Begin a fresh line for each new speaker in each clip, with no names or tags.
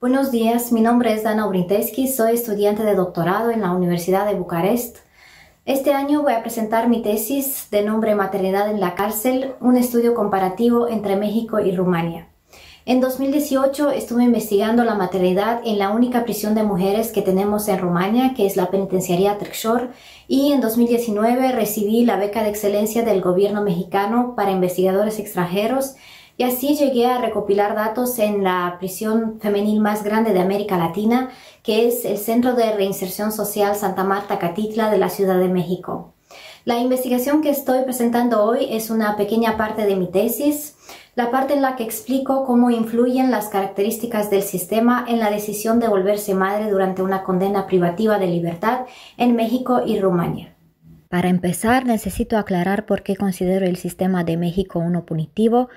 Buenos días, mi nombre es Dana Obrinteski, soy estudiante de doctorado en la Universidad de Bucarest. Este año voy a presentar mi tesis de nombre Maternidad en la cárcel, un estudio comparativo entre México y Rumania. En 2018 estuve investigando la maternidad en la única prisión de mujeres que tenemos en Rumania, que es la penitenciaría Trexor, y en 2019 recibí la beca de excelencia del gobierno mexicano para investigadores extranjeros y así llegué a recopilar datos en la prisión femenil más grande de América Latina, que es el Centro de Reinserción Social Santa Marta Catitla de la Ciudad de México. La investigación que estoy presentando hoy es una pequeña parte de mi tesis, la parte en la que explico cómo influyen las características del sistema en la decisión de volverse madre durante una condena privativa de libertad en México y Rumania. Para empezar, necesito aclarar por qué considero el sistema de México uno punitivo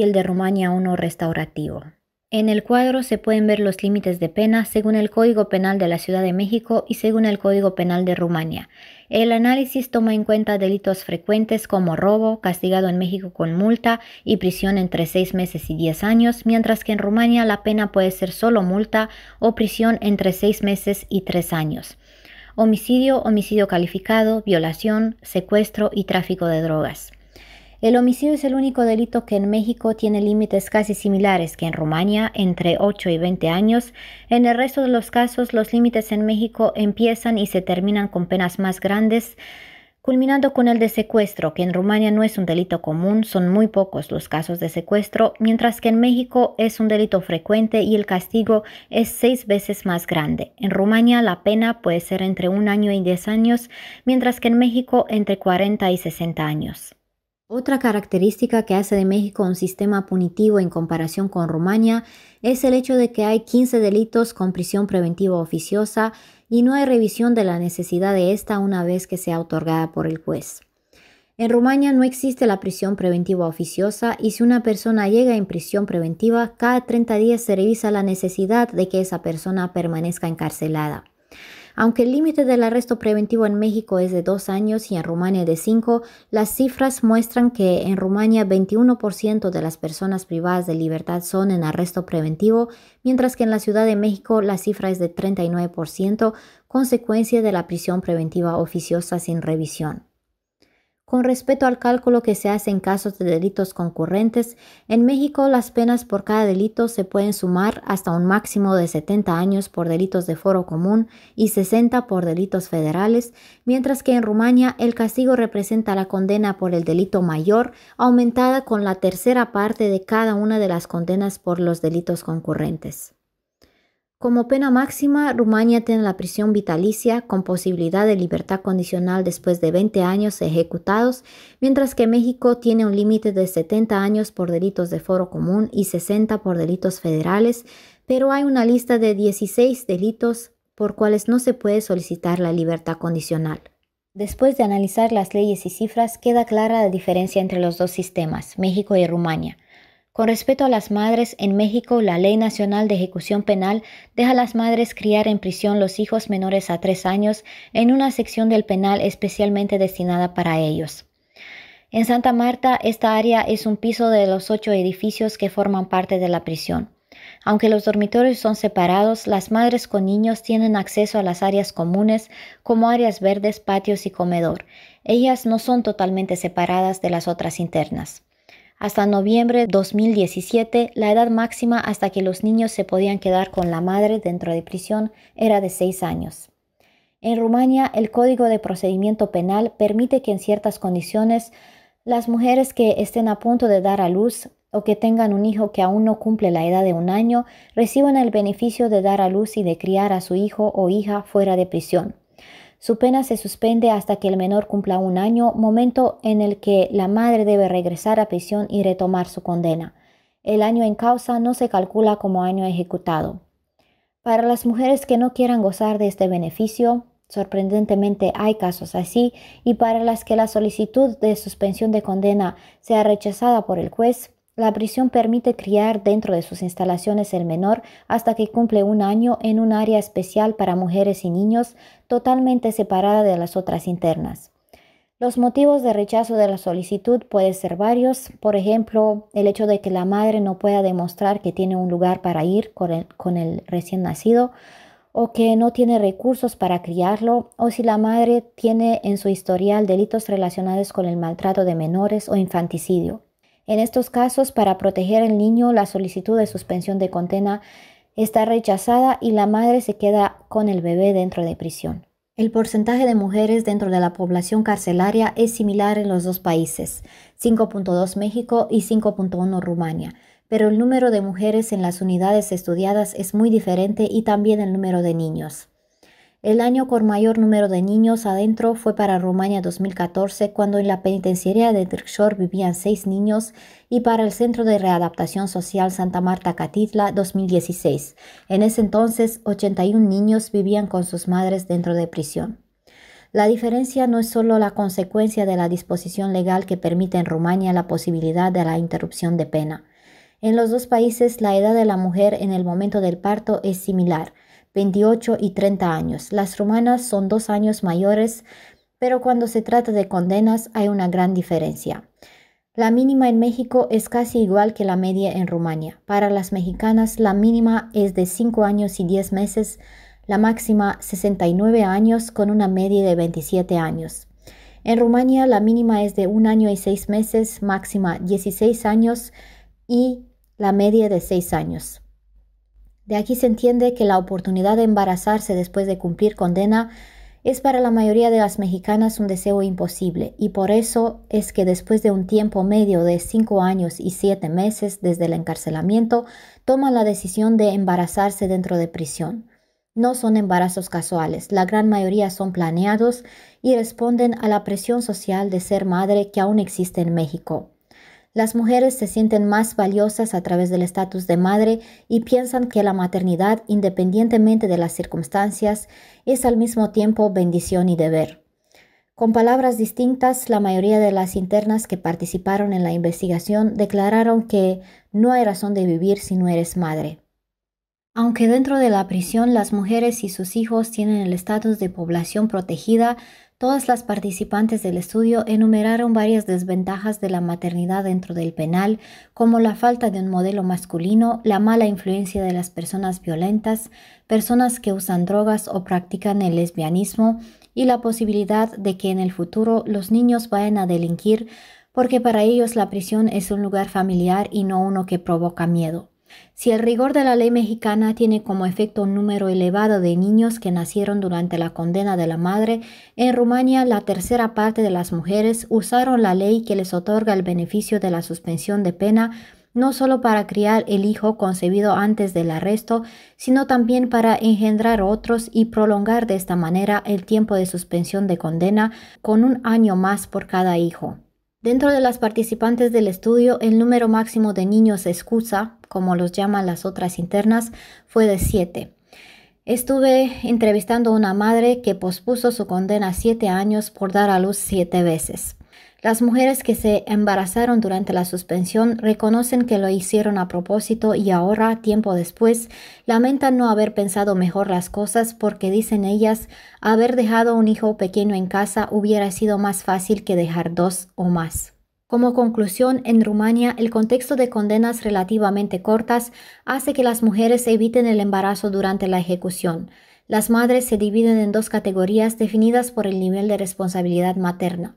y el de Rumania 1 restaurativo. En el cuadro se pueden ver los límites de pena según el Código Penal de la Ciudad de México y según el Código Penal de Rumania. El análisis toma en cuenta delitos frecuentes como robo, castigado en México con multa y prisión entre 6 meses y 10 años, mientras que en Rumania la pena puede ser solo multa o prisión entre 6 meses y 3 años. Homicidio, homicidio calificado, violación, secuestro y tráfico de drogas. El homicidio es el único delito que en México tiene límites casi similares que en Rumania, entre 8 y 20 años. En el resto de los casos, los límites en México empiezan y se terminan con penas más grandes, culminando con el de secuestro, que en Rumania no es un delito común, son muy pocos los casos de secuestro, mientras que en México es un delito frecuente y el castigo es seis veces más grande. En Rumania la pena puede ser entre un año y 10 años, mientras que en México entre 40 y 60 años. Otra característica que hace de México un sistema punitivo en comparación con Rumania es el hecho de que hay 15 delitos con prisión preventiva oficiosa y no hay revisión de la necesidad de esta una vez que sea otorgada por el juez. En Rumania no existe la prisión preventiva oficiosa y si una persona llega en prisión preventiva, cada 30 días se revisa la necesidad de que esa persona permanezca encarcelada. Aunque el límite del arresto preventivo en México es de dos años y en Rumania de cinco, las cifras muestran que en Rumania 21% de las personas privadas de libertad son en arresto preventivo, mientras que en la Ciudad de México la cifra es de 39%, consecuencia de la prisión preventiva oficiosa sin revisión. Con respecto al cálculo que se hace en casos de delitos concurrentes, en México las penas por cada delito se pueden sumar hasta un máximo de 70 años por delitos de foro común y 60 por delitos federales, mientras que en Rumania el castigo representa la condena por el delito mayor aumentada con la tercera parte de cada una de las condenas por los delitos concurrentes. Como pena máxima, Rumania tiene la prisión vitalicia con posibilidad de libertad condicional después de 20 años ejecutados, mientras que México tiene un límite de 70 años por delitos de foro común y 60 por delitos federales, pero hay una lista de 16 delitos por cuales no se puede solicitar la libertad condicional. Después de analizar las leyes y cifras, queda clara la diferencia entre los dos sistemas, México y Rumania. Con respecto a las madres, en México la Ley Nacional de Ejecución Penal deja a las madres criar en prisión los hijos menores a tres años en una sección del penal especialmente destinada para ellos. En Santa Marta, esta área es un piso de los ocho edificios que forman parte de la prisión. Aunque los dormitorios son separados, las madres con niños tienen acceso a las áreas comunes como áreas verdes, patios y comedor. Ellas no son totalmente separadas de las otras internas. Hasta noviembre 2017, la edad máxima hasta que los niños se podían quedar con la madre dentro de prisión era de 6 años. En Rumania, el Código de Procedimiento Penal permite que en ciertas condiciones las mujeres que estén a punto de dar a luz o que tengan un hijo que aún no cumple la edad de un año reciban el beneficio de dar a luz y de criar a su hijo o hija fuera de prisión. Su pena se suspende hasta que el menor cumpla un año, momento en el que la madre debe regresar a prisión y retomar su condena. El año en causa no se calcula como año ejecutado. Para las mujeres que no quieran gozar de este beneficio, sorprendentemente hay casos así, y para las que la solicitud de suspensión de condena sea rechazada por el juez, la prisión permite criar dentro de sus instalaciones el menor hasta que cumple un año en un área especial para mujeres y niños totalmente separada de las otras internas. Los motivos de rechazo de la solicitud pueden ser varios, por ejemplo, el hecho de que la madre no pueda demostrar que tiene un lugar para ir con el, recién nacido, o que no tiene recursos para criarlo, o si la madre tiene en su historial delitos relacionados con el maltrato de menores o infanticidio. En estos casos, para proteger al niño, la solicitud de suspensión de condena está rechazada y la madre se queda con el bebé dentro de prisión. El porcentaje de mujeres dentro de la población carcelaria es similar en los dos países, 5.2 México y 5.1 Rumania, pero el número de mujeres en las unidades estudiadas es muy diferente y también el número de niños. El año con mayor número de niños adentro fue para Rumania 2014, cuando en la penitenciaría de Dirkshore vivían seis niños, y para el Centro de Readaptación Social Santa Marta Catitla 2016. En ese entonces, 81 niños vivían con sus madres dentro de prisión. La diferencia no es solo la consecuencia de la disposición legal que permite en Rumania la posibilidad de la interrupción de pena. En los dos países la edad de la mujer en el momento del parto es similar, 28 y 30 años. Las rumanas son dos años mayores, pero cuando se trata de condenas hay una gran diferencia. La mínima en México es casi igual que la media en Rumania. Para las mexicanas la mínima es de 5 años y 10 meses, la máxima 69 años con una media de 27 años. En Rumania la mínima es de 1 año y 6 meses, máxima 16 años y la media de 6 años. De aquí se entiende que la oportunidad de embarazarse después de cumplir condena es para la mayoría de las mexicanas un deseo imposible y por eso es que después de un tiempo medio de cinco años y siete meses desde el encarcelamiento, toman la decisión de embarazarse dentro de prisión. No son embarazos casuales, la gran mayoría son planeados y responden a la presión social de ser madre que aún existe en México. Las mujeres se sienten más valiosas a través del estatus de madre y piensan que la maternidad, independientemente de las circunstancias, es al mismo tiempo bendición y deber. Con palabras distintas, la mayoría de las internas que participaron en la investigación declararon que no hay razón de vivir si no eres madre. Aunque dentro de la prisión las mujeres y sus hijos tienen el estatus de población protegida, todas las participantes del estudio enumeraron varias desventajas de la maternidad dentro del penal, como la falta de un modelo masculino, la mala influencia de las personas violentas, personas que usan drogas o practican el lesbianismo y la posibilidad de que en el futuro los niños vayan a delinquir porque para ellos la prisión es un lugar familiar y no uno que provoca miedo. Si el rigor de la ley mexicana tiene como efecto un número elevado de niños que nacieron durante la condena de la madre, en Rumania la tercera parte de las mujeres usaron la ley que les otorga el beneficio de la suspensión de pena no solo para criar el hijo concebido antes del arresto, sino también para engendrar otros y prolongar de esta manera el tiempo de suspensión de condena con un año más por cada hijo. Dentro de las participantes del estudio, el número máximo de niños excusa, como los llaman las otras internas, fue de siete. Estuve entrevistando a una madre que pospuso su condena a siete años por dar a luz siete veces. Las mujeres que se embarazaron durante la suspensión reconocen que lo hicieron a propósito y ahora, tiempo después, lamentan no haber pensado mejor las cosas porque dicen ellas, haber dejado un hijo pequeño en casa hubiera sido más fácil que dejar dos o más. Como conclusión, en Rumania el contexto de condenas relativamente cortas hace que las mujeres eviten el embarazo durante la ejecución. Las madres se dividen en dos categorías definidas por el nivel de responsabilidad materna.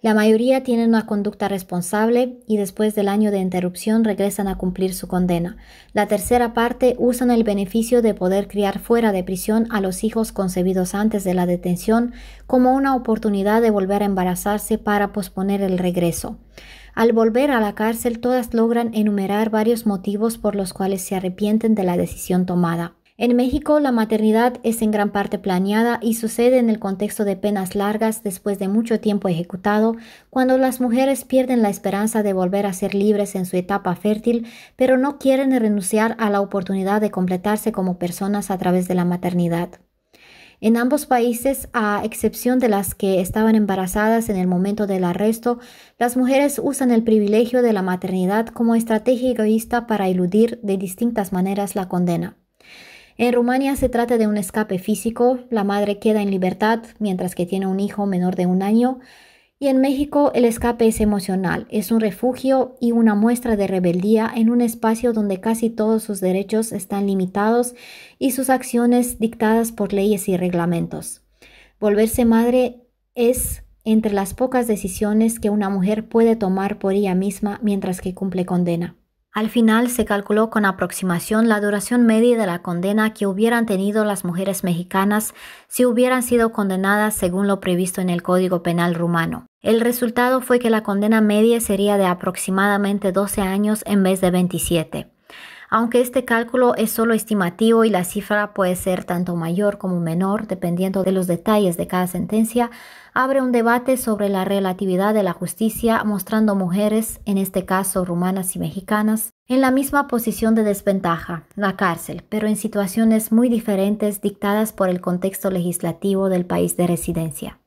La mayoría tienen una conducta responsable y después del año de interrupción regresan a cumplir su condena. La tercera parte usan el beneficio de poder criar fuera de prisión a los hijos concebidos antes de la detención como una oportunidad de volver a embarazarse para posponer el regreso. Al volver a la cárcel, todas logran enumerar varios motivos por los cuales se arrepienten de la decisión tomada. En México, la maternidad es en gran parte planeada y sucede en el contexto de penas largas después de mucho tiempo ejecutado, cuando las mujeres pierden la esperanza de volver a ser libres en su etapa fértil, pero no quieren renunciar a la oportunidad de completarse como personas a través de la maternidad. En ambos países, a excepción de las que estaban embarazadas en el momento del arresto, las mujeres usan el privilegio de la maternidad como estrategia egoísta para eludir de distintas maneras la condena. En Rumania se trata de un escape físico, la madre queda en libertad mientras que tiene un hijo menor de un año y en México el escape es emocional, es un refugio y una muestra de rebeldía en un espacio donde casi todos sus derechos están limitados y sus acciones dictadas por leyes y reglamentos. Volverse madre es entre las pocas decisiones que una mujer puede tomar por ella misma mientras que cumple condena. Al final se calculó con aproximación la duración media de la condena que hubieran tenido las mujeres mexicanas si hubieran sido condenadas según lo previsto en el Código Penal rumano. El resultado fue que la condena media sería de aproximadamente 12 años en vez de 27 aunque este cálculo es solo estimativo y la cifra puede ser tanto mayor como menor dependiendo de los detalles de cada sentencia, abre un debate sobre la relatividad de la justicia mostrando mujeres, en este caso rumanas y mexicanas, en la misma posición de desventaja, la cárcel, pero en situaciones muy diferentes dictadas por el contexto legislativo del país de residencia.